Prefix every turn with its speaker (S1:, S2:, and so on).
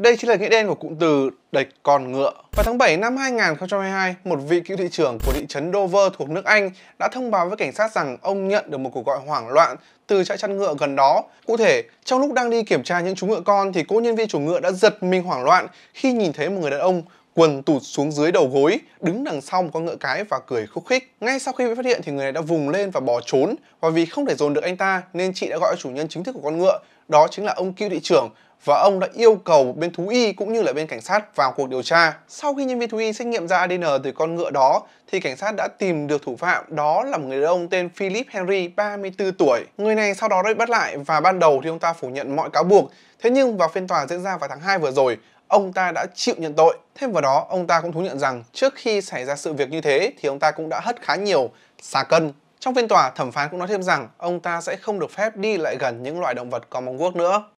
S1: Đây chính là nghĩa đen của cụm từ đệch con ngựa. Vào tháng 7 năm 2022, một vị cựu thị trưởng của thị trấn Dover thuộc nước Anh đã thông báo với cảnh sát rằng ông nhận được một cuộc gọi hoảng loạn từ trại chăn ngựa gần đó. Cụ thể, trong lúc đang đi kiểm tra những chú ngựa con thì cô nhân viên chủ ngựa đã giật mình hoảng loạn khi nhìn thấy một người đàn ông quần tụt xuống dưới đầu gối, đứng đằng sau một con ngựa cái và cười khúc khích. Ngay sau khi bị phát hiện thì người này đã vùng lên và bỏ trốn và vì không thể dồn được anh ta nên chị đã gọi chủ nhân chính thức của con ngựa, đó chính là ông cựu thị trưởng và ông đã yêu cầu bên thú y cũng như là bên cảnh sát vào cuộc điều tra. Sau khi nhân viên thú y xét nghiệm ra ADN từ con ngựa đó thì cảnh sát đã tìm được thủ phạm đó là một người đàn ông tên Philip Henry 34 tuổi. Người này sau đó đã bị bắt lại và ban đầu thì ông ta phủ nhận mọi cáo buộc. Thế nhưng vào phiên tòa diễn ra vào tháng 2 vừa rồi, ông ta đã chịu nhận tội. Thêm vào đó, ông ta cũng thú nhận rằng trước khi xảy ra sự việc như thế thì ông ta cũng đã hất khá nhiều xà cân trong phiên tòa, thẩm phán cũng nói thêm rằng ông ta sẽ không được phép đi lại gần những loài động vật có móng guốc nữa.